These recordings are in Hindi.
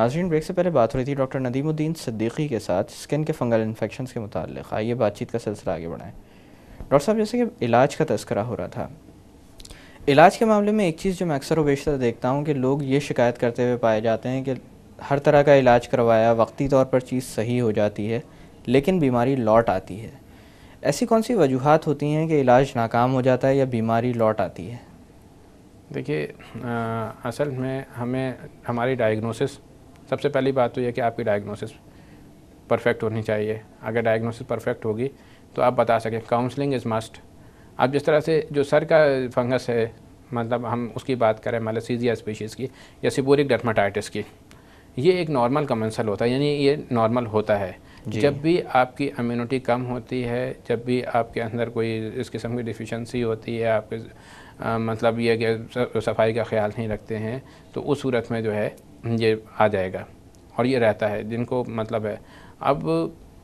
नाजरीन ब्रेक से पहले बात हो रही थी डॉक्टर नदीमुद्दीन सद्दीकी के साथ स्किन के फंगल इन्फेक्शन के मुतल आइए बातचीत का सिलसिला आगे बढ़ाएँ डॉक्टर साहब जैसे कि इलाज का तस्करा हो रहा था इलाज के मामले में एक चीज़ जो मैं अक्सर व बेशतर देखता हूँ कि लोग ये शिकायत करते हुए पाए जाते हैं कि हर तरह का इलाज करवाया वक्ती तौर पर चीज़ सही हो जाती है लेकिन बीमारी लौट आती है ऐसी कौन सी वजूहत होती हैं कि इलाज नाकाम हो जाता है या बीमारी लौट आती है देखिए असल में हमें हमारी डायग्नोसिस सबसे पहली बात तो यह कि आपकी डायग्नोसिस परफेक्ट होनी चाहिए अगर डायग्नोसिस परफेक्ट होगी तो आप बता सकें काउंसलिंग इज़ मस्ट अब जिस तरह से जो सर का फंगस है मतलब हम उसकी बात करें मलसीजिया स्पीशीज़ की या सिबोरिक डर्माटाइटिस की ये एक नॉर्मल कमेंसल होता है यानी ये नॉर्मल होता है जब भी आपकी इम्यूनिटी कम होती है जब भी आपके अंदर कोई इस किस्म की डिफिशेंसी होती है आपके आ, मतलब ये कि सफाई का ख्याल नहीं रखते हैं तो उस सूरत में जो है ये आ जाएगा और ये रहता है जिनको मतलब है अब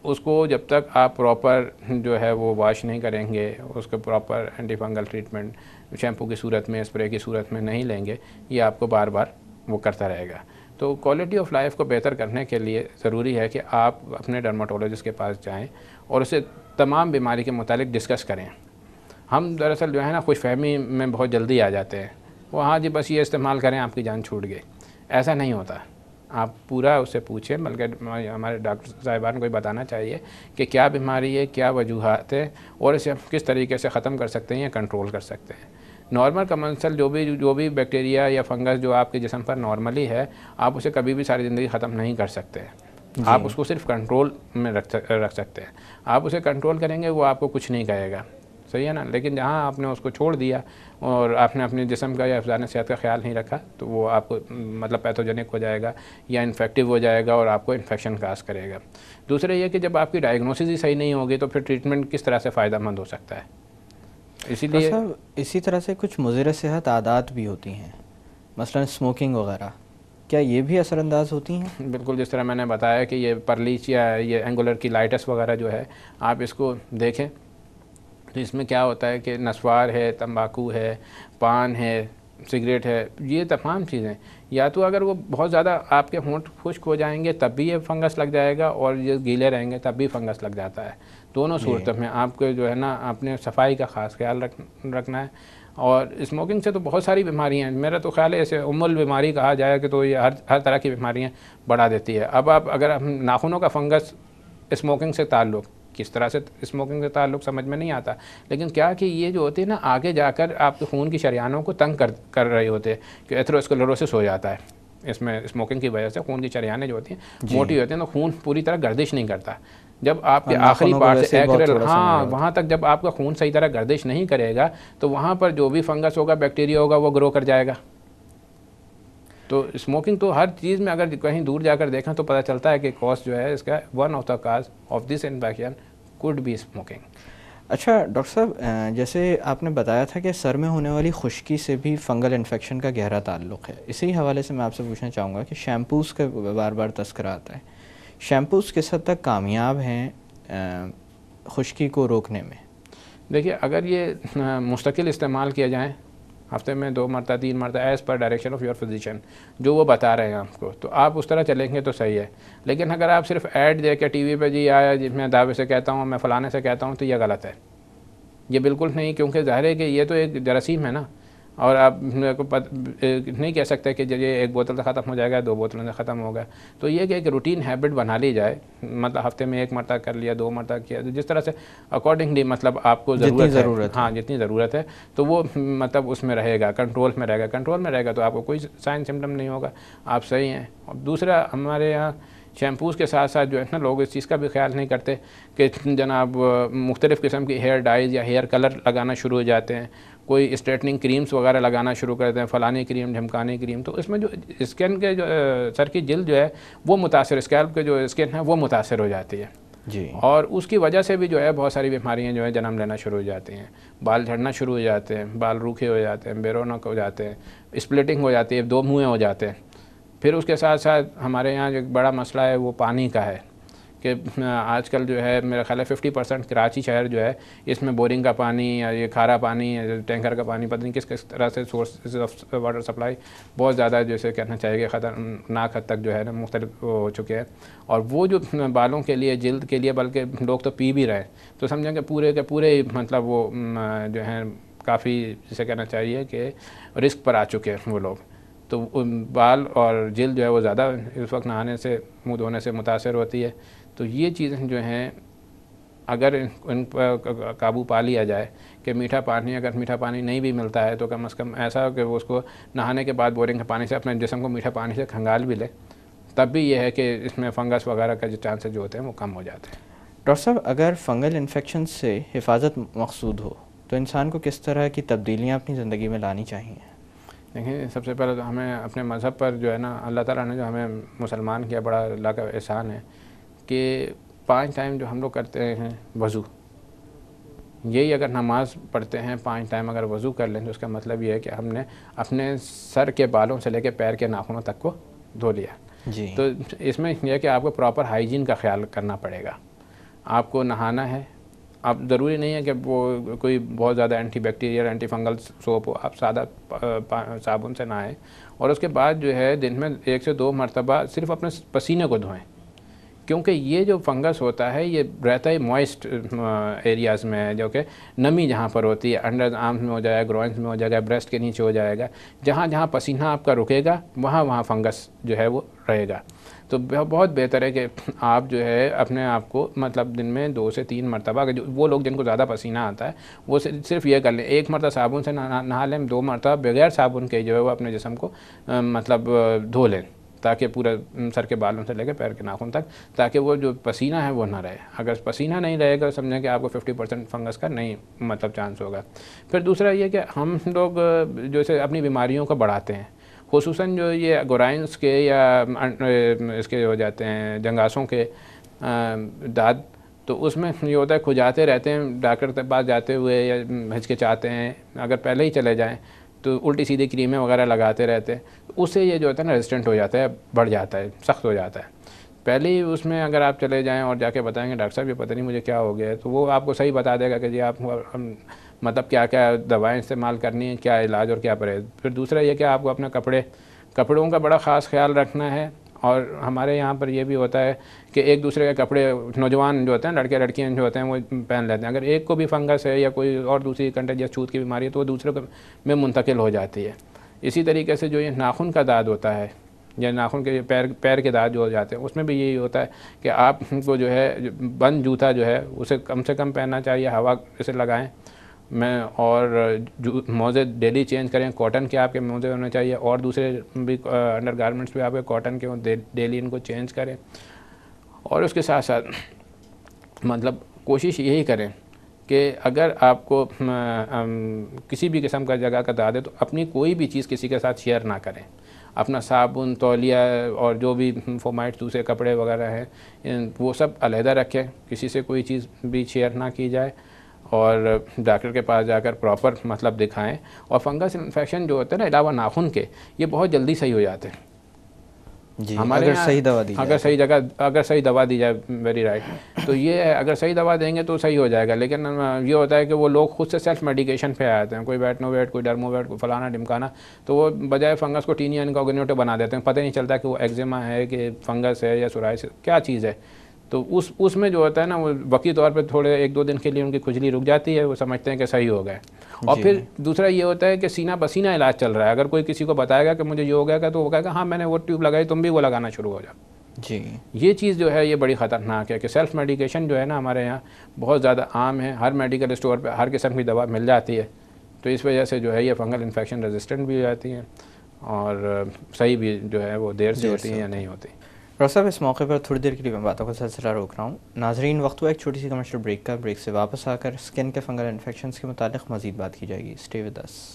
उसको जब तक आप प्रॉपर जो है वो वॉश नहीं करेंगे उसको proper anti fungal treatment shampoo की सूरत में स्प्रे की सूरत में नहीं लेंगे ये आपको बार बार वो करता रहेगा तो क्वालिटी ऑफ लाइफ को बेहतर करने के लिए ज़रूरी है कि आप अपने डर्माटोलॉजिस्ट के पास जाएं और उसे तमाम बीमारी के मुतालिक डिस्कस करें हम दरअसल जो है ना खुशफहमी में बहुत जल्दी आ जाते हैं वो हाँ जी बस ये इस्तेमाल करें आपकी जान छूट गई ऐसा नहीं होता आप पूरा उससे पूछें बल्कि हमारे डॉक्टर साहिबान को ही बताना चाहिए कि क्या बीमारी है क्या वजूहत है और इसे हम किस तरीके से ख़त्म कर सकते हैं या कंट्रोल कर सकते हैं नॉर्मल कमंसल जो भी जो भी बैक्टीरिया या फंगस जो आपके जिसम पर नॉर्मली है आप उसे कभी भी सारी ज़िंदगी ख़त्म नहीं कर सकते आप उसको सिर्फ कंट्रोल में रख रख सकते हैं आप उसे कंट्रोल करेंगे वो आपको कुछ नहीं कहेगा सही है ना लेकिन जहाँ आपने उसको छोड़ दिया और आपने अपने जिसम का या अफजान सेहत का ख्याल नहीं रखा तो वो आपको मतलब पैथोजेनिक हो जाएगा या इन्फेक्टिव हो जाएगा और आपको इन्फेक्शन काज करेगा दूसरा ये कि जब आपकी डायग्नोसिस ही सही नहीं होगी तो फिर ट्रीटमेंट किस तरह से मंद हो सकता है इसीलिए अच्छा, इसी तरह से कुछ मुजर सेहत आदात भी होती हैं मसला स्मोकिंग वगैरह क्या ये भी असरअंदाज होती हैं बिल्कुल जिस तरह मैंने बताया कि ये परलीच या ये एंगुलर की लाइटस वगैरह जो है आप इसको देखें तो इसमें क्या होता है कि नस्वार है तंबाकू है पान है सिगरेट है ये तमाम चीज़ें या तो अगर वो बहुत ज़्यादा आपके होंठ खुश्क हो जाएंगे तब भी ये फंगस लग जाएगा और ये गीले रहेंगे तब भी फंगस लग जाता है दोनों सूरत में आपको जो है ना आपने सफाई का ख़ास ख्याल रख रखना है और स्मोकिंग से तो बहुत सारी बीमारियाँ हैं मेरा तो ख्याल है ऐसे उमल बीमारी कहा जाए कि तो ये हर हर तरह की बीमारियाँ बढ़ा देती है अब आप अगर हम नाखूनों का फंगस स्मोकिंग से ताल्लुक़ किस तरह से स्मोकिंग का ताल्लुक समझ में नहीं आता लेकिन क्या कि ये जो होते हैं ना आगे जाकर आपके तो खून की शरियानों को तंग कर कर रहे होते हैं कि एथ्रोस्कलोरोसिस हो जाता है इसमें स्मोकिंग की वजह से खून की चरियाने जो होती हैं मोटी होती हैं तो खून पूरी तरह गर्दिश नहीं करता जब हाँ, आपके आखिरी पार्ट से एक्रेल हाँ वहाँ तक जब आपका खून सही तरह गर्दिश नहीं करेगा तो वहाँ पर जो भी फंगस होगा बैक्टीरिया होगा वो ग्रो कर जाएगा तो स्मोकिंग तो हर चीज़ में अगर कहीं दूर जाकर देखें तो पता चलता है कि कॉज जो है इसका one of the cause of this infection could be smoking अच्छा डॉक्टर साहब जैसे आपने बताया था कि सर में होने वाली खुश्की से भी फंगल इन्फेक्शन का गहरा ताल्लुक है इसी हवाले से मैं आपसे पूछना चाहूँगा कि शैम्पूज़ का बार बार तस्करा आता है शैम्पूज़ किस हद तक कामयाब हैं खुश्की को रोकने में देखिए अगर ये मुस्तकिल इस्तेमाल किया जाए हफ्ते में दो मरता तीन मरता as per direction of your physician जो वो बता रहे हैं आपको तो आप उस तरह चलेंगे तो सही है लेकिन अगर आप सिर्फ ऐड देख के टी वी पर जी आया मैं दावे से कहता हूँ मैं फ़लाने से कहता हूँ तो यह गलत है ये बिल्कुल नहीं क्योंकि ज़ाहिर है कि ये तो एक जरासीम है ना और आप को नहीं कह सकते कि जब ये एक बोतल से तो ख़त्म हो जाएगा दो बोतलों से ख़त्म होगा तो ये कि एक रूटीन हैबिट बना ली जाए मतलब हफ्ते में एक मरतब कर लिया दो मरतब किया तो जिस तरह से अकॉर्डिंगली मतलब आपको ज़रूरत ज़रूरत हाँ जितनी ज़रूरत है तो वो मतलब उसमें रहेगा कंट्रोल में रहेगा कंट्रोल में रहेगा तो आपको कोई साइन सिम्टम नहीं होगा आप सही हैं और दूसरा हमारे यहाँ शैम्पूज़ के साथ साथ जो है ना लोग इस चीज़ का भी ख्याल नहीं करते कि जनाब मुख्तलिफ़ किस्म की हेयर डाइज़ या हेयर कलर लगाना शुरू हो जाते हैं कोई स्ट्रेटनिंग क्रीम्स वगैरह लगाना शुरू करते हैं फलानी क्रीम झमकानी क्रीम तो इसमें जो स्किन के जो सर की जल्द जो है वो मुतासर स्कैल्प के जो स्किन है वो मुतासर हो जाती है जी और उसकी वजह से भी जो है बहुत सारी बीमारियां जो है जन्म लेना शुरू हो जाती हैं बाल झड़ना शुरू हो जाते हैं बाल रूखे हो जाते हैं बेरोनक हो जाते हैं स्प्लिटिंग हो जाती है दो मुँह हो जाते हैं फिर उसके साथ साथ हमारे यहाँ जो बड़ा मसला है वो पानी का है कि आजकल जो है मेरा ख्याल है फिफ्टी परसेंट कराची शहर जो है इसमें बोरिंग का पानी या ये खारा पानी या टैंकर का पानी पता नहीं किस किस तरह से सोर्स ऑफ वाटर सप्लाई बहुत ज़्यादा जैसे कहना चाहिए ख़तरनाक हद तक जो है ना मुख्तलि हो चुके हैं और वो जो बालों के लिए जल्द के लिए बल्कि लोग तो पी भी रहे तो समझें कि पूरे के पूरे मतलब वो जो है काफ़ी जैसे कहना चाहिए कि रिस्क पर आ चुके हैं वो लोग तो बाल और जल जो है वो ज़्यादा इस वक्त नहाने से मुँह धोने से मुतासर होती है तो ये चीज़ें जो हैं अगर इन पर काबू पा लिया जाए कि मीठा पानी अगर मीठा पानी नहीं भी मिलता है तो कम से कम ऐसा हो कि वो उसको नहाने के बाद बोरिंग के पानी से अपने जिसम को मीठा पानी से खंगाल भी ले तब भी यह है कि इसमें फंगस वगैरह का जो चांसेस जो होते हैं वो कम हो जाते हैं डॉक्टर साहब अगर फंगल इन्फेक्शन से हिफाजत मकसूद हो तो इंसान को किस तरह की तब्दीलियाँ अपनी ज़िंदगी में लानी चाहिए देखें सबसे पहले तो हमें अपने मज़हब पर जो है ना अल्लाह ताला ने जो हमें मुसलमान किया बड़ा अल्लाह का एहसान है कि पांच टाइम जो हम लोग करते हैं वज़ू यही अगर नमाज पढ़ते हैं पांच टाइम अगर वज़ू कर लें तो उसका मतलब ये है कि हमने अपने सर के बालों से लेकर पैर के नाखूनों तक को धो लिया जी तो इसमें यह कि आपको प्रॉपर हाइजीन का ख्याल करना पड़ेगा आपको नहाना है आप ज़रूरी नहीं है कि वो कोई बहुत ज़्यादा anti bacterial anti fungal soap हो आप सादा साबुन से नहाएं और उसके बाद जो है दिन में एक से दो मरतबा सिर्फ अपने पसीने को धोएं क्योंकि ये जो फंगस होता है ये रहता है मॉइस्ट एरियाज़ में जो कि नमी जहाँ पर होती है अंडर आर्म्स में हो जाएगा ग्रोइंस में हो जाएगा ब्रेस्ट के नीचे हो जाएगा जहाँ जहाँ पसीना आपका रुकेगा वहाँ वहाँ फंगस जो है वो रहेगा तो बहुत बेहतर है कि आप जो है अपने आप को मतलब दिन में दो से तीन मरतबा अगर वो लोग जिनको ज़्यादा पसीना आता है वो सिर्फ ये कर लें एक मरतबा साबुन से नहा लें दो मरतबा बगैर साबुन के जो है वो अपने जिसम को मतलब धो लें ताकि पूरा सर के बालों से लेकर पैर के नाखून तक ताकि वो जो पसीना है वो ना रहे अगर पसीना नहीं रहेगा समझें कि आपको 50 परसेंट फंगस का नहीं मतलब चांस होगा फिर दूसरा ये कि हम लोग जो है अपनी बीमारियों को बढ़ाते हैं खसूस जो ये गोराइंस के या अं, अं, इसके हो जाते हैं जंगासों के अं, दाद तो उसमें ये होता है खुजाते रहते हैं डॉक्टर के पास जाते हुए या हिचकिचाते हैं अगर पहले ही चले जाएँ तो उल्टी सीधी क्रीमें वगैरह लगाते रहते हैं तो उससे ये जो होता है ना रेजिस्टेंट हो जाता है बढ़ जाता है सख्त हो जाता है पहले ही उसमें अगर आप चले जाएँ और जाके बताएंगे डॉक्टर साहब ये पता नहीं मुझे क्या हो गया है तो वो आपको सही बता देगा कि जी आप मतलब क्या क्या दवाएं इस्तेमाल करनी है क्या इलाज और क्या परहेज फिर दूसरा ये कि आपको अपने कपड़े कपड़ों का बड़ा ख़ास ख्याल रखना है और हमारे यहाँ पर यह भी होता है कि एक दूसरे के कपड़े नौजवान जो होते हैं लड़के लड़कियाँ जो होते हैं वो पहन लेते हैं अगर एक को भी फंगस है या कोई और दूसरी या छूत की बीमारी है तो वो दूसरे में मुंतकिल हो जाती है इसी तरीके से जो ये नाखून का दाद होता है या नाखून के पैर पैर के दाद जो हो जाते हैं उसमें भी यही होता है कि आपको जो है बंद जूता जो है उसे कम से कम पहनना चाहिए हवा इसे लगाएं में और जो मोज़े डेली चेंज करें कॉटन के आपके मोज़े होने चाहिए और दूसरे भी अंडर गारमेंट्स भी आपके कॉटन के दे, डेली इनको चेंज करें और उसके साथ साथ मतलब कोशिश यही करें कि अगर आपको आ, आ, किसी भी किस्म का जगह का दादे तो अपनी कोई भी चीज़ किसी के साथ शेयर ना करें अपना साबुन तौलिया और जो भी फोमाइट दूसरे कपड़े वगैरह हैं वो सब अलहदा रखें किसी से कोई चीज़ भी शेयर ना की जाए और डॉक्टर के पास जाकर प्रॉपर मतलब दिखाएं और फंगस इन्फेक्शन जो होते हैं ना अलावा नाखून के ये बहुत जल्दी सही हो जाते हैं जी हमारे अगर सही दवा दी अगर तो। सही जगह अगर सही दवा दी जाए वेरी राइट तो ये है अगर सही दवा देंगे तो सही हो जाएगा लेकिन ये होता है कि वो लोग खुद से सेल्फ मेडिकेशन पे आते हैं कोई बैटनोवेट कोई डर्मोवेट कोई फलाना डिमकाना तो वो बजाय फंगस को टीनियन इनका बना देते हैं तो पता नहीं चलता कि वो एग्जिमा है कि फंगस है या सुराइस क्या चीज़ है तो उस उसमें जो होता है ना वो वकी तौर पे थोड़े एक दो दिन के लिए उनकी खुजली रुक जाती है वो समझते हैं कि सही हो गए और फिर दूसरा ये होता है कि सीना पसीना इलाज चल रहा है अगर कोई किसी को बताएगा कि मुझे ये हो गया तो वो कहेगा हाँ मैंने वो ट्यूब लगाई तुम भी वो लगाना शुरू हो जाओ जी ये चीज़ जो है ये बड़ी ख़तरनाक है कि सेल्फ मेडिकेशन जो है ना हमारे यहाँ बहुत ज़्यादा आम है हर मेडिकल स्टोर पर हर किस्म की दवा मिल जाती है तो इस वजह से जो है ये फंगल इन्फेक्शन रेजिस्टेंट भी हो जाती हैं और सही भी जो है वो देर से होती हैं या नहीं होती डॉक्टर साहब इस मौके पर थोड़ी देर के लिए मैं बातों का सिलसिला रोक रहा हूँ नाजरीन वक्त हुआ एक छोटी सी कमर्शियल ब्रेक का ब्रेक से वापस आकर स्किन के फंगल इन्फेक्शन के मुतालिक मजीद बात की जाएगी स्टे विद अस